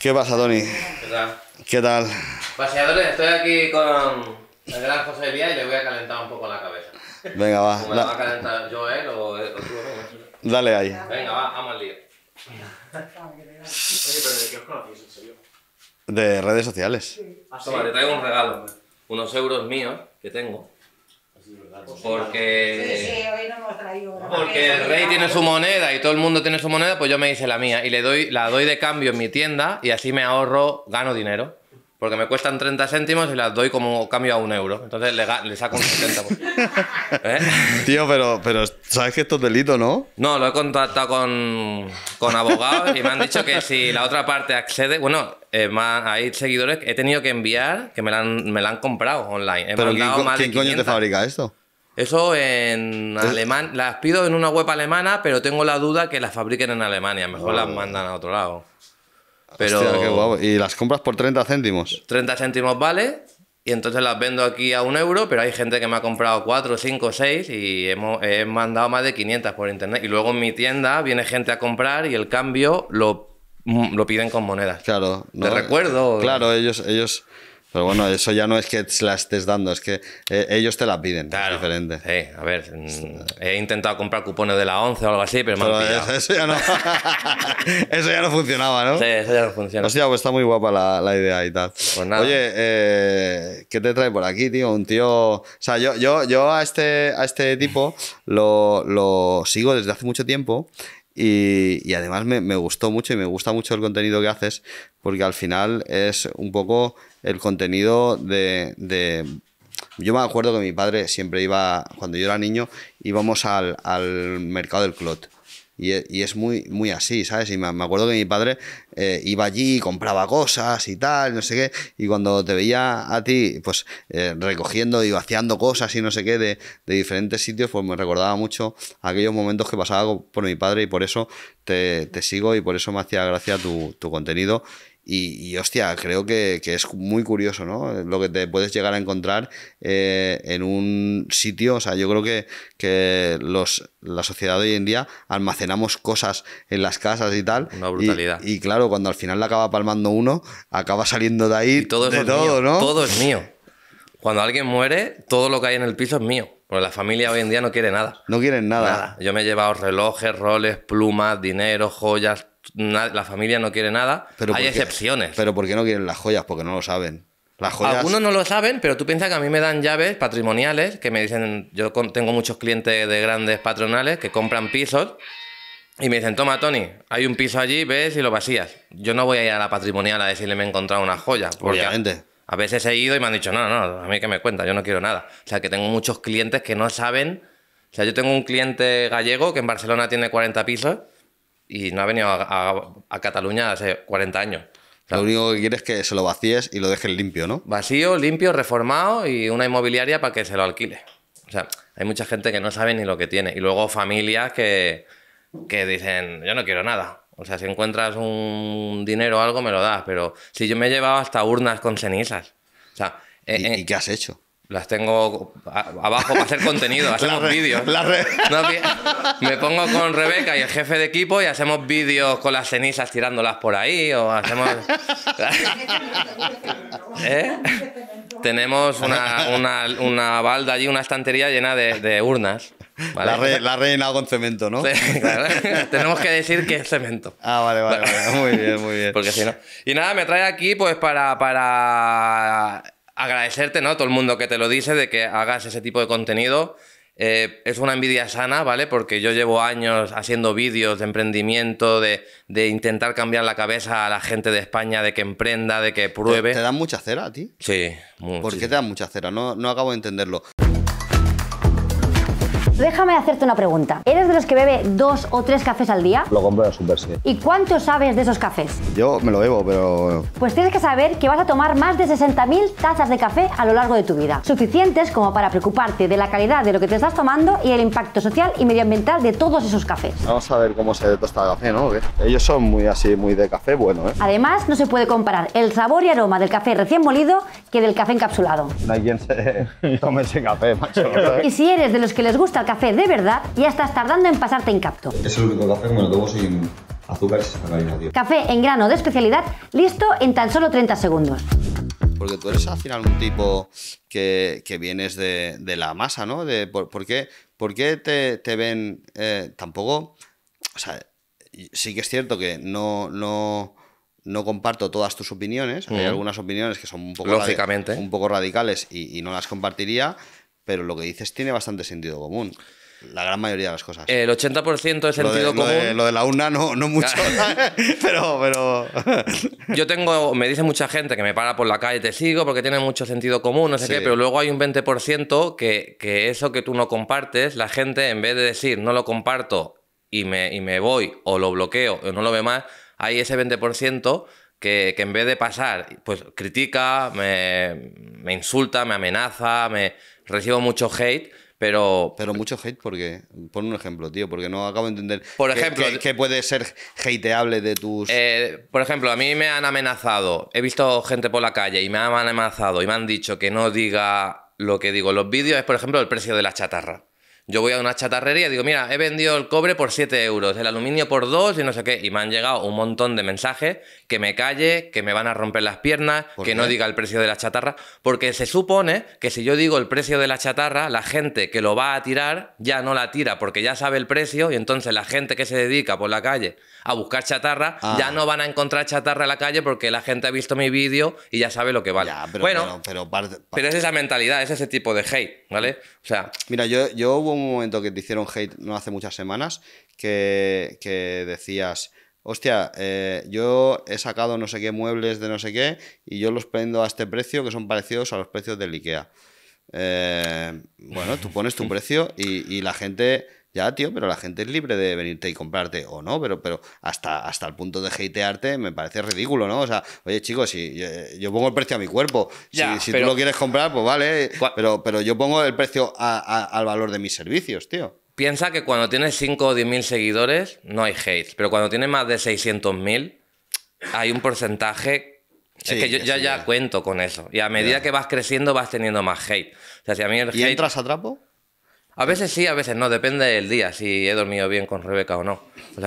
¿Qué pasa, Tony? ¿Qué tal? ¿Qué tal? Paseadores, estoy aquí con el gran José Vía y le voy a calentar un poco la cabeza. Venga, va. ¿Me la va a calentar yo él o, tú? Dale ahí. Venga, va, vamos al lío. Oye, pero ¿de qué os conocéis, en serio? De redes sociales. Ah, sí. Toma, te traigo un regalo. Unos euros míos que tengo. Porque, porque el rey tiene su moneda y todo el mundo tiene su moneda, pues yo me hice la mía y le doy, la doy de cambio en mi tienda y así me ahorro, gano dinero porque me cuestan 30 céntimos y las doy como cambio a un euro. Entonces le, saco un 70. ¿Eh? Tío, pero, pero sabes que esto es delito, ¿no? No, lo he contactado con, abogados y me han dicho que si la otra parte accede, bueno, eh, hay seguidores que he tenido que enviar que me la han, me han comprado online. pero ¿quién, coño te fabrica esto? Eso en alemán, las pido en una web alemana, pero tengo la duda que las fabriquen en Alemania, mejor las mandan a otro lado. Pero... qué guapo. ¿Y las compras por 30 céntimos? 30 céntimos vale. Y entonces las vendo aquí a un euro, pero hay gente que me ha comprado 4, 5, 6 y hemos, he mandado más de 500 por internet. Y luego en mi tienda viene gente a comprar y el cambio lo, lo piden con monedas. Claro. De recuerdo. Claro, ellos, ellos pero bueno, eso ya no es que la estés dando, es que eh, ellos te la piden. Claro. diferente. a ver, mm, he intentado comprar cupones de la 11 o algo así, pero, Eso, ya no, eso ya no funcionaba, ¿no? Sí, eso ya no funciona. sea, pues está muy guapa la, idea y tal. Pues nada. Oye, eh, ¿qué te trae por aquí, tío? Un tío. O sea, yo, yo, yo a, este, a este tipo lo, lo sigo desde hace mucho tiempo y, además me, gustó mucho y me gusta mucho el contenido que haces porque al final es un poco el contenido de, de yo me acuerdo que mi padre siempre iba, cuando yo era niño, íbamos al, al mercado del clot e, y, es muy, muy así, ¿sabes? Y me, acuerdo que mi padre eh, iba allí, y compraba cosas y tal, no sé qué. Y cuando te veía a ti, pues eh, recogiendo y vaciando cosas y no sé qué de, diferentes sitios, pues me recordaba mucho aquellos momentos que pasaba por mi padre y por eso te, sigo y por eso me hacía gracia tu, tu contenido y, hostia, creo que, es muy curioso, ¿no? Lo que te puedes llegar a encontrar eh, en un sitio. O sea, yo creo que, que los, la sociedad hoy en día almacenamos cosas en las casas y tal. Una brutalidad. Y, claro, cuando al final la acaba palmando uno, acaba saliendo de ahí. todo todo, ¿no? Todo es mío. Cuando alguien muere, todo lo que hay en el piso es mío. Porque la familia hoy en día no quiere nada. No quieren nada. Yo me he llevado relojes, roles, plumas, dinero, joyas. La familia no quiere nada. Hay excepciones. Pero ¿por qué no quieren las joyas? Porque no lo saben. Las joyas... Algunos no lo saben, pero tú piensas que a mí me dan llaves patrimoniales que me dicen. Yo tengo muchos clientes de grandes patronales que compran pisos y me dicen, toma, Tony, hay un piso allí, ves y lo vacías. Yo no voy a ir a la patrimonial a decirle me he encontrado una joya. Porque Obviamente. A veces he ido y me han dicho, no, no, a mí que me cuenta, yo no quiero nada. O sea, que tengo muchos clientes que no saben. O sea, yo tengo un cliente gallego que en Barcelona tiene 40 pisos y no ha venido a, Cataluña hace 40 años. lo único que quiere es que se lo vacíes y lo dejes limpio, ¿no? Vacío, limpio, reformado y una inmobiliaria para que se lo alquile. O sea, hay mucha gente que no sabe ni lo que tiene. Y luego familias que, que dicen, yo no quiero nada. O sea, si encuentras un dinero o algo, me lo das. Pero si yo me he llevado hasta urnas con cenizas. O sea, eh, eh, ¿Y, qué has hecho? Las tengo abajo para hacer contenido, hacemos vídeos. me pongo con Rebeca y el jefe de equipo y hacemos vídeos con las cenizas tirándolas por ahí o hacemos... ¿Eh? Tenemos una, balda allí, una estantería llena de urnas. La, reina la, rellenado con cemento, ¿no? Tenemos que decir que es cemento. Ah, vale, vale, vale. Muy bien, muy bien. Porque si no. Y nada, me trae aquí pues para, para agradecerte, ¿no? Todo el mundo que te lo dice de que hagas ese tipo de contenido. Eh, es una envidia sana, ¿vale? Porque yo llevo años haciendo vídeos de emprendimiento, de, de, intentar cambiar la cabeza a la gente de España, de que emprenda, de que pruebe. ¿Te, dan mucha cera a ti? Sí. porque ¿Por qué te dan mucha cera? No, no acabo de entenderlo. Déjame hacerte una pregunta. ¿Eres de los que bebe dos o tres cafés al día? Lo compro en el super, ¿Y cuánto sabes de esos cafés? Yo me lo bebo, pero... Pues tienes que saber que vas a tomar más de 60.000 tazas de café a lo largo de tu vida. Suficientes como para preocuparte de la calidad de lo que te estás tomando y el impacto social y medioambiental de todos esos cafés. Vamos a ver cómo se tosta el café, ¿no? Ellos son muy así, muy de café bueno, ¿eh? Además, no se puede comparar el sabor y aroma del café recién molido que del café encapsulado. No hay quien se tome ese café, macho. y si eres de los que les gusta el café de verdad ya estás tardando en pasarte en capto. Es el único café que me lo tomo sin azúcar sin Café en grano de especialidad, listo en tan solo 30 segundos. Porque tú eres al final un tipo que, que vienes de, de, la masa, ¿no? De, por, qué, por qué te, te, ven eh, tampoco? O sea, sí que es cierto que no, no, no comparto todas tus opiniones. Hay algunas opiniones que son un poco, Lógicamente. un poco radicales y, y no las compartiría pero lo que dices tiene bastante sentido común. La gran mayoría de las cosas. El 80% es sentido común. Lo de, la UNA no, no mucho. pero, pero. Yo tengo. Me dice mucha gente que me para por la calle, y te sigo porque tiene mucho sentido común, no sé qué, pero luego hay un 20% que, que eso que tú no compartes, la gente en vez de decir no lo comparto y me, me voy o lo bloqueo o no lo ve más, hay ese 20%. Que, en vez de pasar, pues critica, me, me insulta, me amenaza, me, recibo mucho hate, pero... Pero mucho hate porque... Pon un ejemplo, tío, porque no acabo de entender... Por qué, ejemplo... Qué, puede ser hateable de tus...? Eh, por ejemplo, a mí me han amenazado. He visto gente por la calle y me han amenazado y me han dicho que no diga lo que digo. Los vídeos es, por ejemplo, el precio de la chatarra. Yo voy a una chatarrería y digo, mira, he vendido el cobre por 7 euros, el aluminio por 2 y no sé qué. Y me han llegado un montón de mensajes que me calle, que me van a romper las piernas, que no diga el precio de la chatarra. Porque se supone que si yo digo el precio de la chatarra, la gente que lo va a tirar ya no la tira porque ya sabe el precio y entonces la gente que se dedica por la calle a buscar chatarra, ah. ya no van a encontrar chatarra en la calle porque la gente ha visto mi vídeo y ya sabe lo que vale. pero, bueno, pero, pero, es esa mentalidad, es ese tipo de hate, ¿vale? O sea. Mira, yo, yo hubo un momento que te hicieron hate no hace muchas semanas que, decías hostia, eh, yo he sacado no sé qué muebles de no sé qué y yo los prendo a este precio que son parecidos a los precios del IKEA. Eh, bueno, tú pones tu precio y, y la gente ya, tío, pero la gente es libre de venirte y comprarte o no, pero, pero hasta, hasta el punto de hatearte me parece ridículo, ¿no? O sea, oye, chicos, si eh, yo, pongo el precio a mi cuerpo, si, tú lo quieres comprar, pues vale, pero, pero yo pongo el precio al valor de mis servicios, tío. Piensa que cuando tienes 5 o 10 mil seguidores no hay hate, pero cuando tienes más de 600 mil hay un porcentaje... es que yo ya, ya, cuento con eso. Y a medida que vas creciendo vas teniendo más hate. O sea, si a mí ¿Y entras a trapo? A veces sí, a veces no, depende del día, si he dormido bien con Rebeca o no. O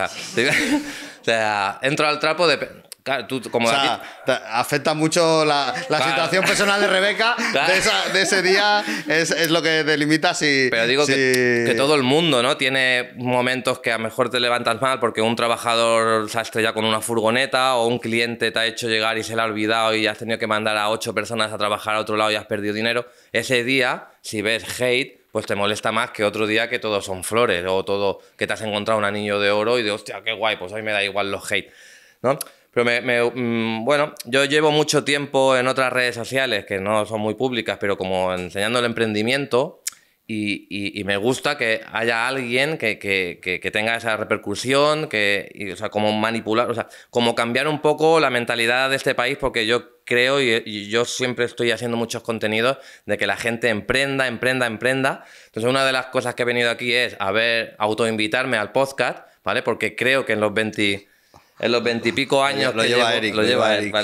sea, entro al trapo, de... Claro, tú, como o sea, afecta mucho la, situación personal de Rebeca de, ese día, es, lo que delimita si... Pero digo Que, que, todo el mundo, ¿no? Tiene momentos que a lo mejor te levantas mal porque un trabajador se ha estrellado con una furgoneta o un cliente te ha hecho llegar y se le ha olvidado y has tenido que mandar a ocho personas a trabajar a otro lado y has perdido dinero. Ese día, si ves hate, pues te molesta más que otro día que todos son flores o todo que te has encontrado un anillo de oro y de hostia, qué guay, pues hoy me da igual los hate, ¿no? Pero me, mm, bueno, yo llevo mucho tiempo en otras redes sociales que no son muy públicas, pero como enseñando el emprendimiento y, me gusta que haya alguien que, tenga esa repercusión, que, o sea, como manipular, o sea, como cambiar un poco la mentalidad de este país, porque yo creo y, yo siempre estoy haciendo muchos contenidos de que la gente emprenda, emprenda, emprenda. Entonces una de las cosas que he venido aquí es a ver, autoinvitarme al podcast, ¿vale? Porque creo que en los 20, en los 20 y pico años... lo, lleva Eric, lo lleva Eric.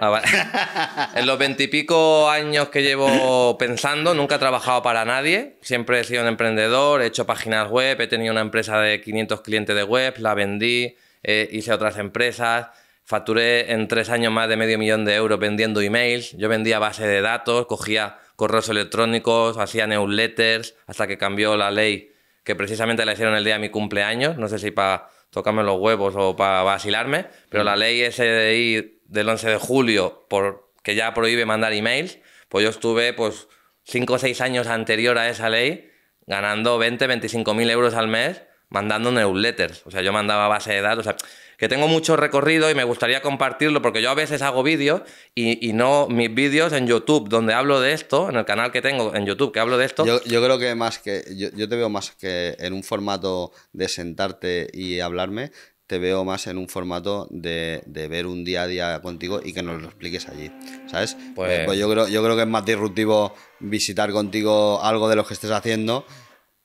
Ah, en los veintipico años que llevo pensando, nunca he trabajado para nadie. Siempre he sido un emprendedor, he hecho páginas web, he tenido una empresa de 500 clientes de web, la vendí, eh, hice otras empresas, Facturé en tres años más de medio millón de euros vendiendo emails. Yo vendía base de datos, cogía correos electrónicos, hacía newsletters, hasta que cambió la ley que precisamente la hicieron el día de mi cumpleaños. No sé si para tocarme los huevos o para vacilarme, pero mm. la ley SDI del 11 de julio, por, que ya prohíbe mandar emails, pues yo estuve pues 5 o seis años anterior a esa ley ganando 20, 25 mil euros al mes mandando newsletters. O sea, yo mandaba base de datos. O sea, que tengo mucho recorrido y me gustaría compartirlo porque yo a veces hago vídeos y, no mis vídeos en YouTube donde hablo de esto, en el canal que tengo en YouTube que hablo de esto. Yo, creo que más que, yo, te veo más que en un formato de sentarte y hablarme, te veo más en un formato de, ver un día a día contigo y que nos lo expliques allí, ¿sabes? Eh, pues, pues, yo, creo, yo creo que es más disruptivo visitar contigo algo de lo que estés haciendo.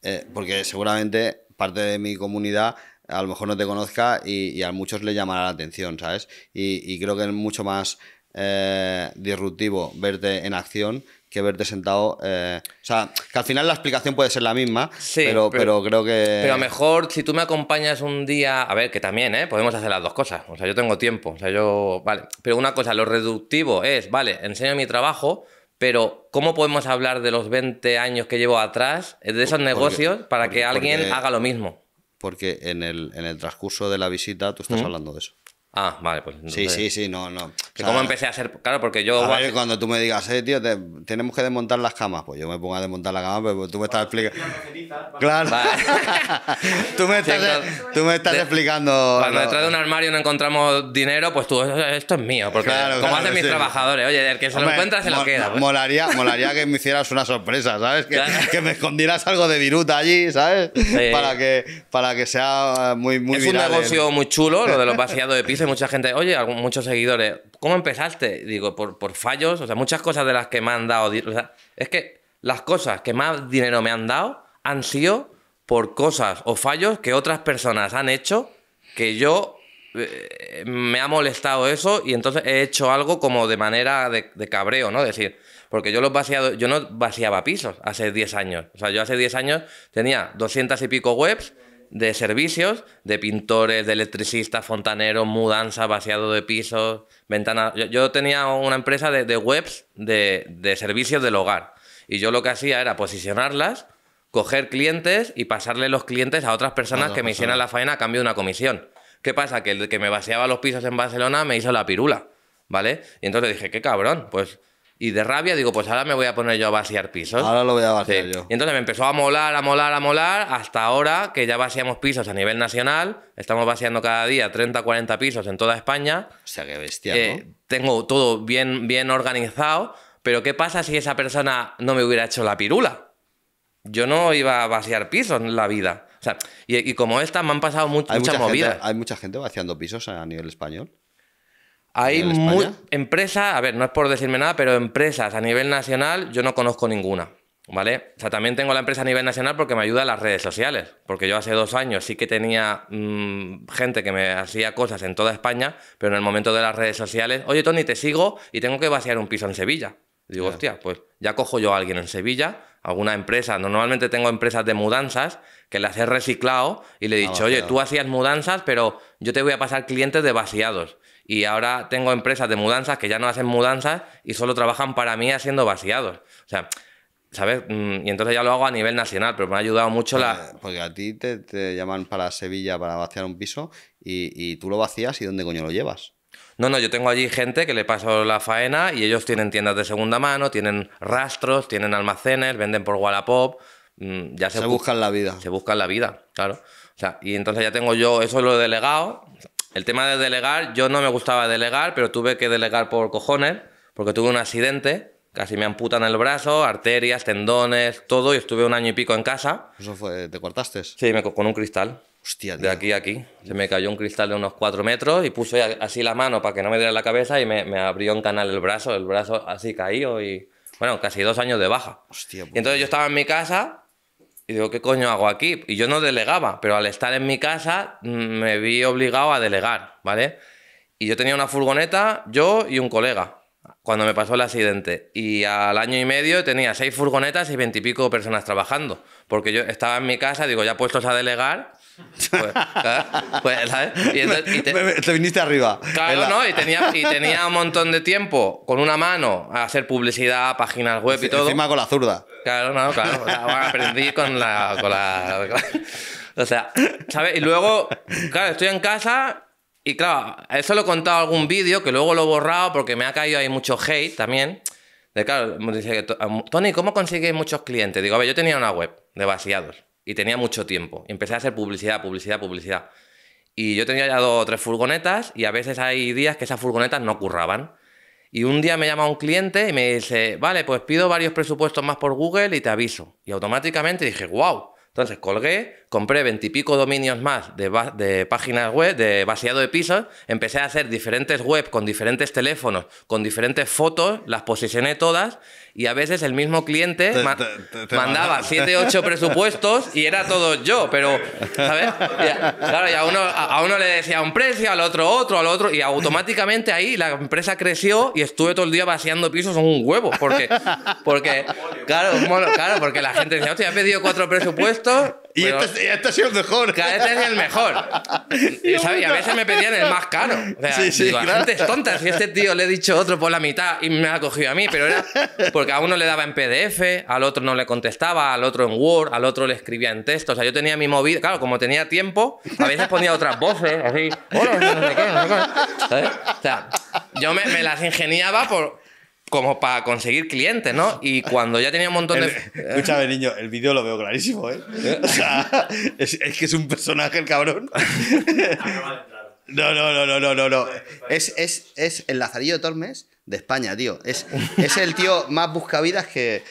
Eh, porque seguramente parte de mi comunidad a lo mejor no te conozca y, a muchos le llamará la atención, ¿sabes? Y, creo que es mucho más eh, disruptivo verte en acción que verte sentado. Eh, o sea, que al final la explicación puede ser la misma, pero, pero, creo que. Pero mejor si tú me acompañas un día. A ver, que también, ¿eh? Podemos hacer las dos cosas. O sea, yo tengo tiempo. O sea, yo. Vale. Pero una cosa, lo reductivo es, vale, enseño mi trabajo, pero, ¿cómo podemos hablar de los 20 años que llevo atrás, eh, de esos negocios, para que alguien haga lo mismo? Porque en el, transcurso de la visita tú estás hablando de eso. Ah, vale, pues. sí, sí, sí, no, no. Que ¿Cómo empecé a hacer? Claro, porque yo. A ver, cuando tú me digas, eh, tío, tenemos que desmontar las camas, pues yo me pongo a desmontar las camas, pero tú me estás explicando. Claro. tú, me estás, tú me estás explicando. Cuando detrás de un armario no encontramos dinero, pues tú, esto es mío, porque como hacen mis trabajadores, oye, el que se lo encuentra se lo queda. Molaría, molaría que me hicieras una sorpresa, ¿sabes? Que, me escondieras algo de viruta allí, ¿sabes? Para, que, para que sea muy, muy Es un negocio muy chulo, lo de los vaciados de piso mucha gente, oye, muchos seguidores, ¿cómo empezaste? Digo, por, por fallos, o sea, muchas cosas de las que me han dado. O sea, es que las cosas que más dinero me han dado han sido por cosas o fallos que otras personas han hecho que yo eh, me ha molestado eso y entonces he hecho algo como de manera de, de cabreo, ¿no? Es decir, porque yo los vaciado, yo no vaciaba pisos hace 10 años. O sea, yo hace 10 años tenía 200 y pico webs de servicios, de pintores, de electricistas, fontaneros, mudanza, vaciado de pisos, ventanas. Yo, tenía una empresa de, webs de, servicios del hogar. Y yo lo que hacía era posicionarlas, coger clientes y pasarle los clientes a otras personas ah, que me hicieran la faena a cambio de una comisión. ¿Qué pasa? Que el que me vaciaba los pisos en Barcelona me hizo la pirula, ¿vale? Y entonces dije, qué cabrón, pues y de rabia digo, pues ahora me voy a poner yo a vaciar pisos. Ahora lo voy a vaciar yo. Y entonces me empezó a molar, a molar, a molar, hasta ahora que ya vaciamos pisos a nivel nacional. Estamos vaciando cada día 30, 40 pisos en toda España. O sea, qué bestia, eh, ¿no? Tengo todo bien, bien organizado, pero ¿qué pasa si esa persona no me hubiera hecho la pirula? Yo no iba a vaciar pisos en la vida. y, como esta me han pasado muchas movidas. ¿Hay mucha gente vaciando pisos a nivel español? Hay muy, empresas, a ver, no es por decirme nada, pero empresas a nivel nacional yo no conozco ninguna. ¿Vale? O sea, también tengo la empresa a nivel nacional porque me ayuda las redes sociales. Porque yo hace dos años sí que tenía mm, gente que me hacía cosas en toda España, pero en el momento de las redes sociales, oye Tony, te sigo y tengo que vaciar un piso en Sevilla. digo, hostia, pues ya cojo yo a alguien en Sevilla, alguna empresa. Normalmente tengo empresas de mudanzas que las he reciclado y le he ah, dicho, oye, tú hacías mudanzas, pero yo te voy a pasar clientes de vaciados y ahora tengo empresas de mudanzas que ya no hacen mudanzas y solo trabajan para mí haciendo vaciados. O sea, ¿sabes? Mm, y entonces ya lo hago a nivel nacional, pero me ha ayudado mucho la... Porque a ti te, llaman para Sevilla para vaciar un piso y, tú lo vacías y ¿dónde coño lo llevas? No, no, yo tengo allí gente que le paso la faena y ellos tienen tiendas de segunda mano, tienen rastros, tienen almacenes, venden por Wallapop. Mm, ya se, se buscan la vida. Se buscan la vida, claro. O sea, y entonces ya tengo yo, eso lo he delegado el tema de delegar, yo no me gustaba delegar, pero tuve que delegar por cojones, porque tuve un accidente, casi me amputan el brazo, arterias, tendones, todo, y estuve un año y pico en casa. ¿Eso fue, te cortaste? Sí, me con un cristal. Hostia, De aquí a aquí. Se me cayó un cristal de unos cuatro metros y puse así la mano para que no me diera la cabeza y me, abrió un canal el brazo. El brazo así caído y, bueno, casi dos años de baja. Hostia, y entonces yo estaba en mi casa y digo, ¿qué coño hago aquí? Y yo no delegaba, pero al estar en mi casa mm, me vi obligado a delegar, ¿vale? Y yo tenía una furgoneta, yo y un colega, cuando me pasó el accidente. Y al año y medio tenía seis furgonetas y veintipico personas trabajando, porque yo estaba en mi casa, digo, ya puestos a delegar, pues, pues te, viniste arriba. Claro, ¿no? Y tenía, y tenía un montón de tiempo con una mano a hacer publicidad, páginas web y todo. todo. Encima con la zurda. Claro, no, claro. aprendí con la, con la, O sea, ¿sabes? Y luego, claro, estoy en casa y, claro, eso lo he contado en algún vídeo que luego lo he borrado porque me ha caído ahí mucho hate también. De claro, dice Tony, ¿cómo consigues muchos clientes? Digo, a ver, yo tenía una web de vaciados y tenía mucho tiempo. Y empecé a hacer publicidad, publicidad, publicidad. Y yo tenía ya dos o tres furgonetas y a veces hay días que esas furgonetas no curraban. Y un día me llama un cliente y me dice, vale, pues pido varios presupuestos más por Google y te aviso. Y automáticamente dije, wow. Entonces colgué, compré veintipico dominios más de, páginas web, de vaciado de pisos, empecé a hacer diferentes webs con diferentes teléfonos, con diferentes fotos, las posicioné todas y a veces el mismo cliente mandaba 7, 8 presupuestos y era todo yo, pero, ¿sabes? A, claro, y a uno, le decía un precio, al otro otro, al otro, y automáticamente ahí la empresa creció y estuve todo el día vaciando pisos en un huevo, porque, porque claro, claro, porque la gente decía, hostia, he pedido cuatro presupuestos y este, este, ha sido el mejor. cada este es el mejor. y, a veces me pedían el más caro. O sea, sí, sí, digo, este tío le he dicho otro por pues la mitad y me ha cogido a mí, pero era porque a uno le daba en PDF, al otro no le contestaba, al otro en Word, al otro le escribía en texto. O sea, yo tenía mi móvil, Claro, como tenía tiempo, a veces ponía otras voces, así. O sea, yo me, me las ingeniaba por, como para conseguir clientes, ¿no? Y cuando ya tenía un montón de. Escúchame, niño, el vídeo lo veo clarísimo, ¿eh? O sea, es, que es un personaje el cabrón. Ah, no, no, no, no, no, no, Es, el Lazarillo de Tormes de España, tío. Es, es el tío más buscavidas que.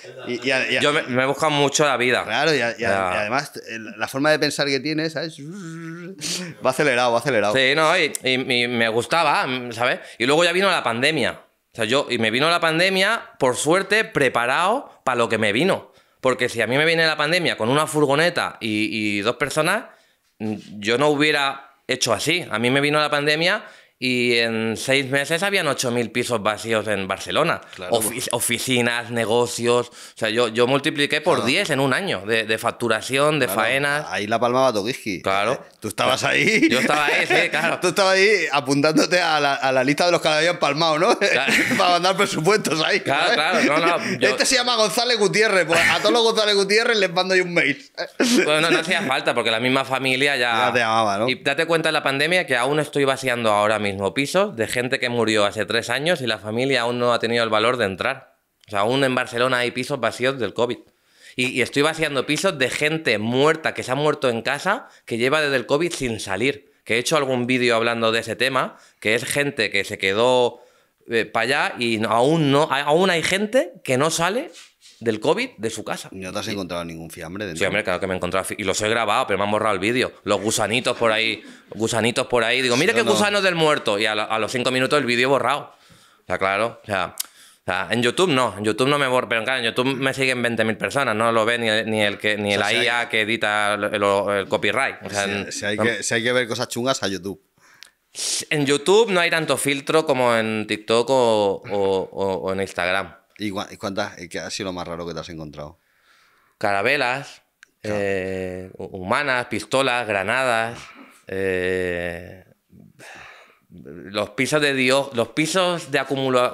Yo me, he buscado mucho la vida. Claro, y, además eh, la forma de pensar que tiene, ¿sabes? Va acelerado, va acelerado. Sí, no, y, me gustaba, ¿sabes? Y luego ya vino la pandemia yo, y me vino la pandemia, por suerte, preparado para lo que me vino. Porque si a mí me viene la pandemia con una furgoneta y, y dos personas, mm, yo no hubiera hecho así. A mí me vino la pandemia y en seis meses habían 8.000 pisos vacíos en Barcelona. oficinas, negocios. O sea, yo, yo multipliqué por 10 en un año de, facturación, de faenas. Ahí la palmaba Tokiski. Claro. Eh, tú estabas ahí. Yo estaba ahí, sí, claro. Tú estabas ahí apuntándote a la, lista de los que la habían palmado, ¿no? Para mandar presupuestos ahí. Claro, claro. No, no, Este se llama González Gutiérrez. Pues a todos los González Gutiérrez les mando yo un mail. bueno, no hacía falta porque la misma familia ya. Ya te amaba, ¿no? Y date cuenta en la pandemia que aún estoy vaciando ahora mismo mismo piso de gente que murió hace tres años y la familia aún no ha tenido el valor de entrar. O sea, aún en Barcelona hay pisos vacíos del COVID. Y, estoy vaciando pisos de gente muerta que se ha muerto en casa que lleva desde el COVID sin salir. Que he hecho algún vídeo hablando de ese tema, que es gente que se quedó eh, para allá y aún, no, aún hay gente que no sale del COVID de su casa. No te has encontrado ningún fiambre dentro. Sí, claro que me he encontrado. Y los he grabado, pero me han borrado el vídeo. Los gusanitos por ahí. Gusanitos por ahí. Digo, mira qué gusanos del muerto. Y a, los cinco minutos el vídeo borrado. O sea, claro. O sea, en YouTube no, en YouTube no me borro, pero en YouTube me siguen 20.000 personas, no lo ve ni, el, ni que ni IA que edita el, copyright. si, hay que, ver cosas chungas a YouTube. En YouTube no hay tanto filtro como en TikTok o, o en Instagram. ¿Y cuántas? Eh, ¿Qué ha sido lo más raro que te has encontrado? Carabelas, eh, humanas, pistolas, granadas. Eh, los pisos de Dios, los pisos de,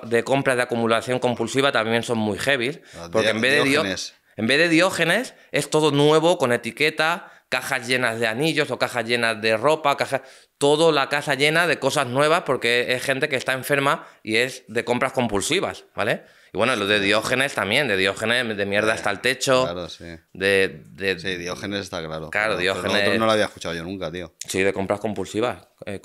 de compras de acumulación compulsiva también son muy heavy. Ah, porque en vez, de diógenes. en vez de Diógenes, es todo nuevo, con etiqueta, cajas llenas de anillos o cajas llenas de ropa, cajas. Toda la casa llena de cosas nuevas porque es gente que está enferma y es de compras compulsivas, ¿vale? Y bueno, lo de Diógenes también, de Diógenes de mierda hasta el techo. Claro, sí. De, Sí, Diógenes está claro. Claro, Diógenes. no lo había escuchado yo nunca, tío. Sí, de compras compulsivas. Eh,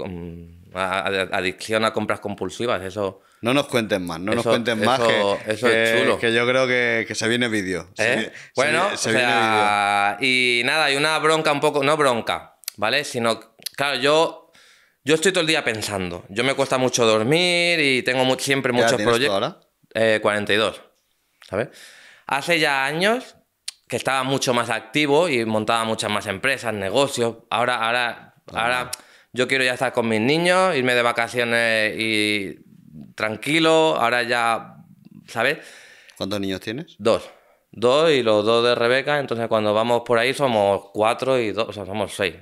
adicción a compras compulsivas, eso. No nos cuenten más, no nos cuenten más. Eso, que, es chulo. Que yo creo que, se viene vídeo. ¿Eh? bueno, o sea, y nada, hay una bronca un poco, no bronca, ¿vale? Sino, claro, yo yo estoy todo el día pensando. Yo me cuesta mucho dormir y tengo siempre muchos proyectos. ahora? eh, 42, ¿sabes? Hace ya años que estaba mucho más activo y montaba muchas más empresas, negocios. Ahora, ahora, ahora yo quiero ya estar con mis niños, irme de vacaciones y tranquilo. Ahora ya, ¿sabes? ¿Cuántos niños tienes? Dos. Dos y los dos de Rebeca. Entonces, cuando vamos por ahí somos cuatro y dos, o sea, somos seis.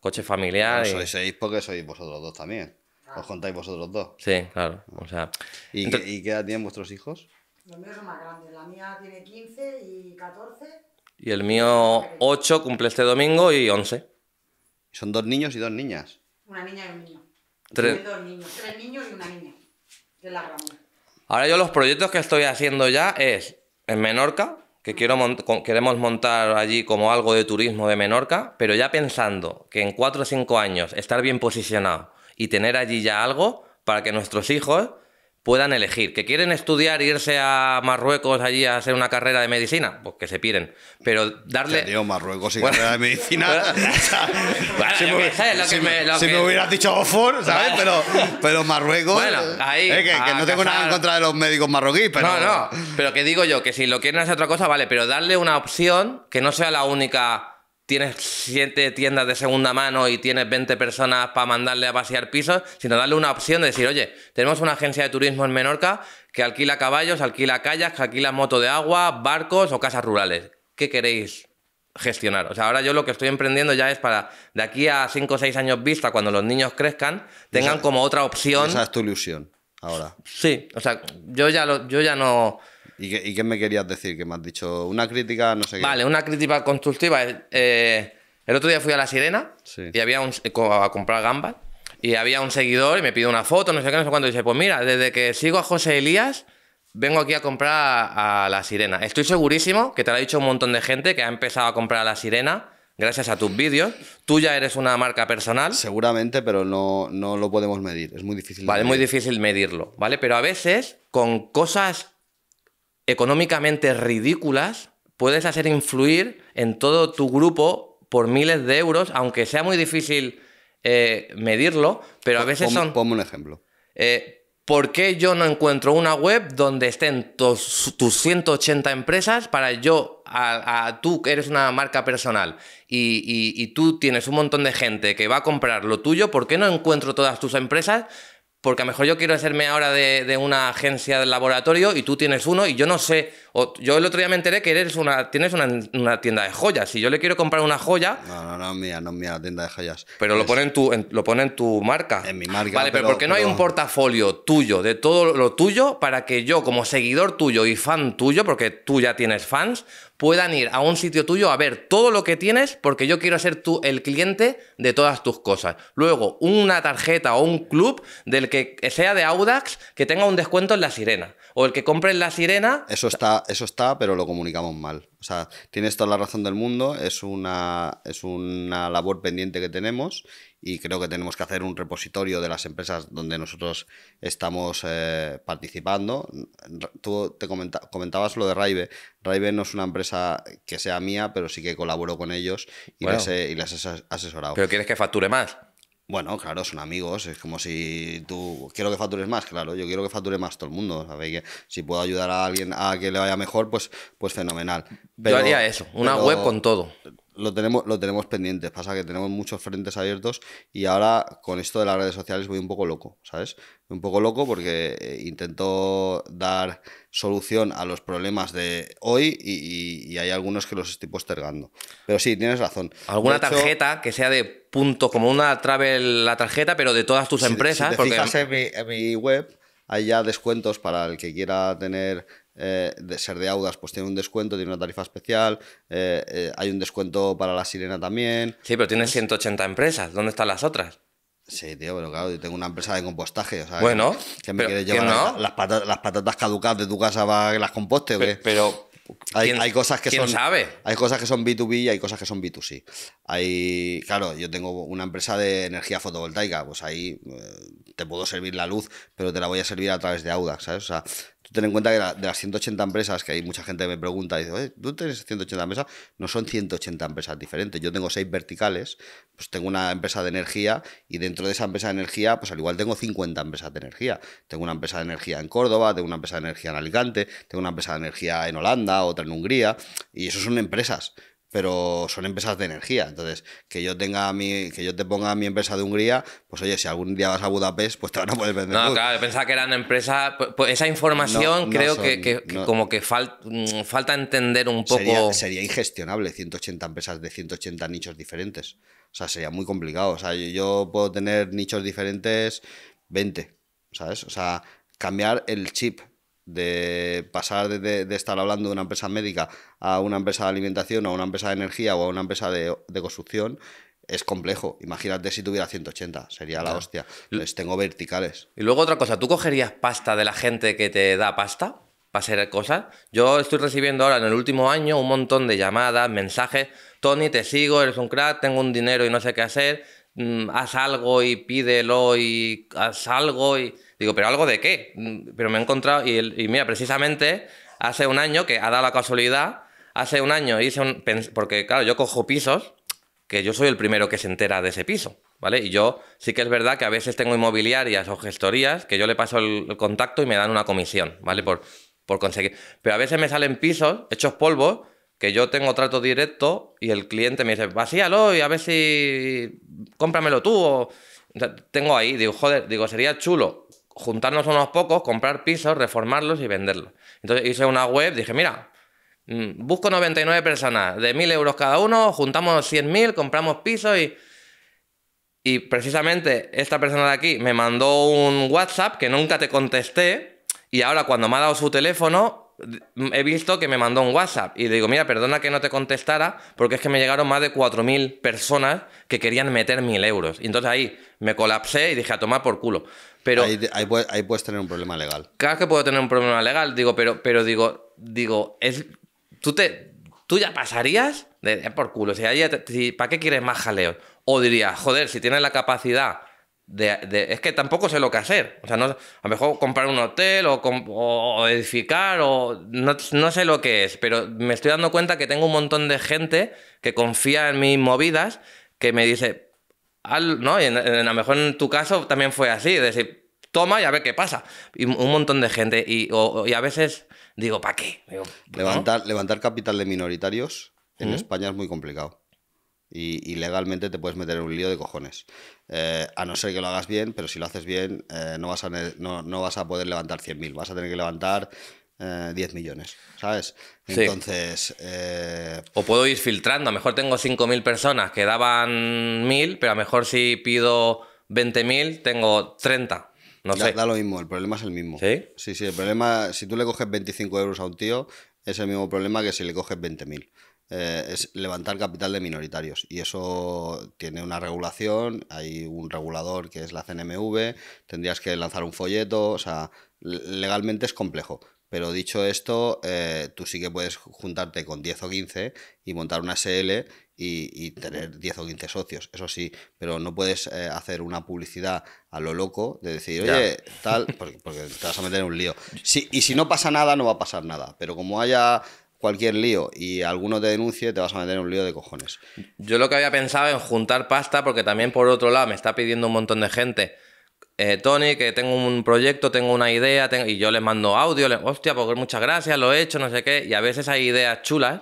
coche familiar. Sois seis porque sois vosotros dos también. Os contáis vosotros dos. Sí, claro. O sea, ¿Y, qué edad tienen vuestros hijos? Los míos son más grandes. La mía tiene 15 y 14. Y el mío 8 cumple este domingo y 11. Son dos niños y dos niñas. Una niña y un niño. Tres, niños. y una niña. la Ahora yo los proyectos que estoy haciendo ya es en Menorca, que quiero queremos montar allí como algo de turismo de Menorca, pero ya pensando que en 4 o 5 años estar bien posicionado y tener allí ya algo para que nuestros hijos puedan elegir. ¿Que quieren estudiar, irse a Marruecos allí a hacer una carrera de medicina? Pues que se piren. Pero darle... Dios, Marruecos y carrera de medicina. Si me hubieras dicho Oxford, ¿sabes? Pero, pero Marruecos... Bueno, ahí... Eh, que, no tengo nada en contra de los médicos marroquíes, pero... No, no. Pero que digo yo, que si lo quieren hacer otra cosa, vale. Pero darle una opción que no sea la única tienes siete tiendas de segunda mano y tienes 20 personas para mandarle a vaciar pisos, sino darle una opción de decir, oye, tenemos una agencia de turismo en Menorca que alquila caballos, alquila que alquila moto de agua, barcos o casas rurales. ¿Qué queréis gestionar. O sea, ahora yo lo que estoy emprendiendo ya es para de aquí a 5 o 6 años vista, cuando los niños crezcan, tengan como otra opción. Esa es tu ilusión ahora. Sí, o sea, yo ya, lo, yo ya no, ¿Y qué, me querías decir? Que me has dicho una crítica, no sé qué. Vale, una crítica constructiva. Eh, eh, el otro día fui a La Sirena y había un, eh, a comprar gambas y había un seguidor y me pidió una foto, no sé qué, no sé cuánto. Y dice, pues mira, desde que sigo a José Elías, vengo aquí a comprar a, La Sirena. Estoy segurísimo que te lo ha dicho un montón de gente que ha empezado a comprar a La Sirena gracias a tus vídeos. Tú ya eres una marca personal. Seguramente, pero no, no lo podemos medir. Es muy difícil. Vale, es muy difícil medirlo, ¿vale? Pero a veces, con cosas económicamente ridículas, puedes hacer influir en todo tu grupo por miles de euros, aunque sea muy difícil eh, medirlo, pero a veces son... pongo un ejemplo. Eh, ¿Por qué yo no encuentro una web donde estén tus, 180 empresas para yo, a, tú que eres una marca personal y, y, tú tienes un montón de gente que va a comprar lo tuyo, ¿por qué no encuentro todas tus empresas porque a lo mejor yo quiero hacerme ahora de, una agencia del laboratorio y tú tienes uno y yo no sé, yo el otro día me enteré que eres una, tienes una, tienda de joyas, si yo le quiero comprar una joya... No, no, no, es mía, no mía, tienda de joyas. Pero lo, pone en tu, lo pone tu marca. En mi marca. Vale, pero, ¿por qué no hay un portafolio tuyo, de todo lo tuyo, para que yo como seguidor tuyo y fan tuyo, porque tú ya tienes fans, puedan ir a un sitio tuyo a ver todo lo que tienes porque yo quiero ser tú el cliente de todas tus cosas. Luego, una tarjeta o un club del que sea de Audax que tenga un descuento en la sirena o el que compre la sirena. Eso está, eso está, pero lo comunicamos mal. O sea, tienes toda la razón del mundo, es una, es una labor pendiente que tenemos y creo que tenemos que hacer un repositorio de las empresas donde nosotros estamos eh, participando. Tú te comentabas lo de raive Raive no es una empresa que sea mía, pero sí que colaboro con ellos y, les, y les he asesorado. ¿Pero quieres que facture más? Bueno, claro, son amigos. Es como si tú. Quiero que factures más, claro. Yo quiero que facture más todo el mundo. ¿sabes? Que si puedo ayudar a alguien a que le vaya mejor, pues, pues fenomenal. yo haría eso. Una web con todo. Lo tenemos, lo tenemos pendiente, pasa que tenemos muchos frentes abiertos y ahora con esto de las redes sociales voy un poco loco, ¿sabes? un poco loco porque eh, intento dar solución a los problemas de hoy y, hay algunos que los estoy postergando. Pero sí, tienes razón. ¿Alguna tarjeta que sea de punto, como una travel, la tarjeta, pero de todas tus empresas? Si porque... fijas mi, en mi web, hay ya descuentos para el que quiera tener eh, de ser de Audas pues tiene un descuento, tiene una tarifa especial, eh, eh, hay un descuento para la sirena también. Sí, pero tienes 180 empresas, ¿dónde están las otras? Sí, tío, pero claro, yo tengo una empresa de compostaje, o sea, bueno, me quieres llevar las, patatas, las, caducadas de tu casa para que las composte, Pero, hay, cosas que son, Hay cosas que son B2B y hay cosas que son B2C. Hay, claro, yo tengo una empresa de energía fotovoltaica, pues ahí te puedo servir la luz, pero te la voy a servir a través de Audas ¿sabes? O sea, Ten en cuenta que de las 180 empresas, que hay mucha gente que me pregunta, dice, ¿tú tienes 180 empresas? No son 180 empresas diferentes. Yo tengo seis verticales, pues tengo una empresa de energía y dentro de esa empresa de energía, pues al igual tengo 50 empresas de energía. Tengo una empresa de energía en Córdoba, tengo una empresa de energía en Alicante, tengo una empresa de energía en Holanda, otra en Hungría, y eso son empresas pero son empresas de energía. Entonces, que yo tenga mi, que yo te ponga mi empresa de Hungría, pues oye, si algún día vas a Budapest, pues te van a vender. No, claro, pensaba que eran empresas. Pues, pues esa información creo que, como que mm, falta entender un poco. Sería, ingestionable 180 empresas de 180 nichos diferentes. O sea, sería muy complicado. O sea, yo puedo tener nichos diferentes 20, ¿sabes? O sea, cambiar el chip de pasar de, estar hablando de una empresa médica a una empresa de alimentación, a una empresa de energía o a una empresa de, construcción, es complejo. Imagínate si tuviera 180, sería la hostia. Les tengo verticales. Y luego otra cosa, ¿tú cogerías pasta de la gente que te da pasta para hacer cosas? Yo estoy recibiendo ahora en el último año un montón de llamadas, mensajes. Tony, te sigo, eres un crack, tengo un dinero y no sé qué hacer. Mm, haz algo y pídelo y haz algo y Digo, ¿pero algo de qué? Mm, pero me he encontrado, y, mira, precisamente hace un año, que ha dado la casualidad, hace un año hice un. Porque, claro, yo cojo pisos, que yo soy el primero que se entera de ese piso, ¿vale? Y yo sí que es verdad que a veces tengo inmobiliarias o gestorías que yo le paso el, contacto y me dan una comisión, ¿vale? Por, por conseguir. Pero a veces me salen pisos hechos polvo que yo tengo trato directo y el cliente me dice, vacíalo y a ver si cómpramelo tú. O... tengo ahí, digo, joder, digo, sería chulo juntarnos unos pocos, comprar pisos, reformarlos y venderlos. Entonces hice una web, dije, mira, mm, busco 99 personas de 1.000 euros cada uno, juntamos 100.000, compramos pisos y... Y precisamente esta persona de aquí me mandó un WhatsApp que nunca te contesté y ahora cuando me ha dado su teléfono he visto que me mandó un WhatsApp y le digo, mira, perdona que no te contestara porque es que me llegaron más de 4.000 personas que querían meter 1.000 euros. Y entonces ahí me colapsé y dije, a tomar por culo. Pero ahí, puedes tener un problema legal. Claro que puedo tener un problema legal, digo, pero, pero digo, digo, es, tú te, tú ya pasarías eh, por culo, si, si, ¿para qué quieres más jaleo? O diría, joder, si tienes la capacidad de, es que tampoco sé lo que hacer. O sea, no, a lo mejor comprar un hotel o, o edificar o no, no, sé lo que es, pero me estoy dando cuenta que tengo un montón de gente que confía en mis movidas que me dice, al, ¿no? en, a lo mejor en tu caso también fue así, es decir, toma y a ver qué pasa. Y un montón de gente, y, a veces digo, ¿para qué? levantar, levantar capital de minoritarios en España es muy complicado. Y, legalmente te puedes meter en un lío de cojones. Eh, a no ser que lo hagas bien, pero si lo haces bien, eh, no, vas a, no, vas a poder levantar 100.000, vas a tener que levantar 10 eh, millones, ¿sabes? Entonces... Eh, o puedo ir filtrando, a lo mejor tengo 5.000 personas que daban 1.000, pero a lo mejor si pido 20.000 tengo 30. No sé. da lo mismo, el problema es el mismo. ¿Sí? Sí, sí, el problema, si tú le coges 25 euros a un tío, es el mismo problema que si le coges 20.000. Eh, es levantar capital de minoritarios y eso tiene una regulación, hay un regulador que es la CNMV, tendrías que lanzar un folleto, o sea, legalmente es complejo, pero dicho esto, eh, tú sí que puedes juntarte con 10 o 15 y montar una SL y, tener 10 o 15 socios, eso sí, pero no puedes eh, hacer una publicidad a lo loco de decir, oye, tal, porque, te vas a meter en un lío. y si no pasa nada, no va a pasar nada, pero como haya cualquier lío y alguno te denuncie, te vas a meter en un lío de cojones. Yo lo que había pensado en juntar pasta, porque también por otro lado me está pidiendo un montón de gente eh, Tony, que tengo un proyecto, tengo una idea, tengo... y yo les mando audio, hostia, pues muchas gracias, lo he hecho, no sé qué, y a veces hay ideas chulas,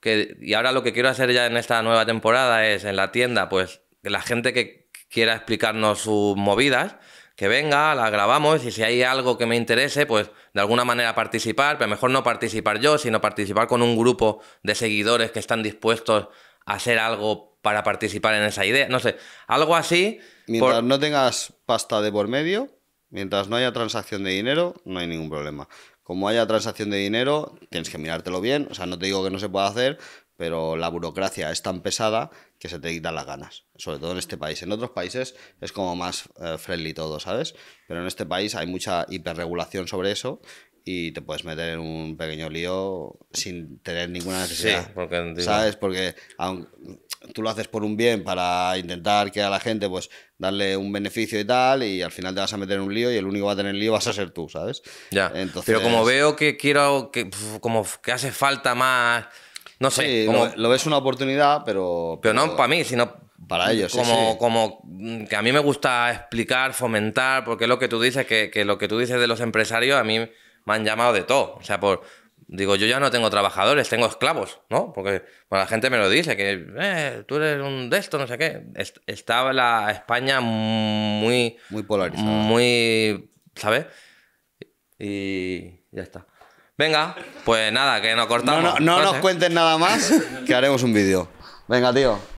que, y ahora lo que quiero hacer ya en esta nueva temporada es en la tienda, pues la gente que quiera explicarnos sus movidas, que venga, la grabamos y si hay algo que me interese, pues de alguna manera participar, pero mejor no participar yo, sino participar con un grupo de seguidores que están dispuestos a hacer algo para participar en esa idea. No sé, algo así. Mientras no tengas pasta de por medio, mientras no haya transacción de dinero, no hay ningún problema. Como haya transacción de dinero, tienes que mirártelo bien. O sea, no te digo que no se pueda hacer, pero la burocracia es tan pesada que se te quitan las ganas, sobre todo en este país. En otros países es como más eh, friendly todo, ¿sabes? Pero en este país hay mucha hiperregulación sobre eso y te puedes meter en un pequeño lío sin tener ninguna necesidad. porque, ¿Sabes? Porque tú lo haces por un bien para intentar que a la gente pues darle un beneficio y tal y al final te vas a meter en un lío y el único que va a tener lío vas a ser tú, ¿sabes? Ya. Pero como veo que quiero que como que hace falta más no sé, como... lo, ves una oportunidad, pero... Pero, no para mí, sino para ellos, como, Como mm, que a mí me gusta explicar, fomentar, porque lo que tú dices, que, que lo que tú dices de los empresarios, a mí me han llamado de todo. O sea, por, digo, yo ya no tengo trabajadores, tengo esclavos, ¿no? Porque la gente me lo dice, que eh, tú eres un de esto, no sé qué. estaba la España muy... Muy polarizada. Muy... ¿Sabes? Y ya está. Venga, pues nada, que no cortamos. No, no nos cuentes nada más, que haremos un vídeo. Venga, tío.